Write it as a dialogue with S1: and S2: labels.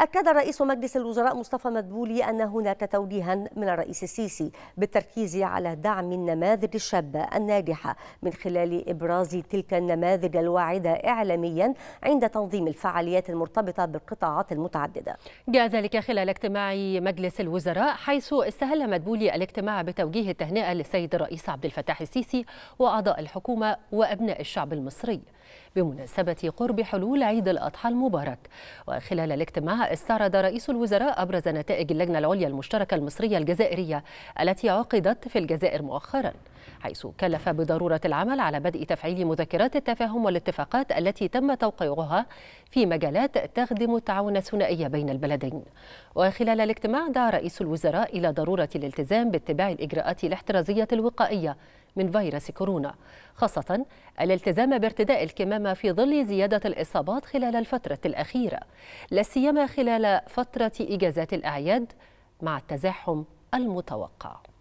S1: أكد رئيس مجلس الوزراء مصطفى مدبولي أن هناك توجيها من الرئيس السيسي بالتركيز على دعم النماذج الشابة الناجحة من خلال إبراز تلك النماذج الواعدة إعلاميا عند تنظيم الفعاليات المرتبطة بالقطاعات المتعددة
S2: جاء ذلك خلال اجتماع مجلس الوزراء حيث استهل مدبولي الاجتماع بتوجيه التهنئة للسيد الرئيس عبد الفتاح السيسي وأعضاء الحكومة وأبناء الشعب المصري بمناسبة قرب حلول عيد الأضحى المبارك وخلال الاجتماع استعرض رئيس الوزراء أبرز نتائج اللجنة العليا المشتركة المصرية الجزائرية التي عقدت في الجزائر مؤخرا حيث كلف بضرورة العمل على بدء تفعيل مذكرات التفاهم والاتفاقات التي تم توقيعها في مجالات تخدم التعاون الثنائي بين البلدين وخلال الاجتماع دعا رئيس الوزراء إلى ضرورة الالتزام باتباع الإجراءات الاحترازية الوقائية من فيروس كورونا خاصة الالتزام بارتداء الكمامة في ظل زيادة الإصابات خلال الفترة الأخيرة لا سيما خلال فترة إجازات الأعياد مع التزاحم المتوقع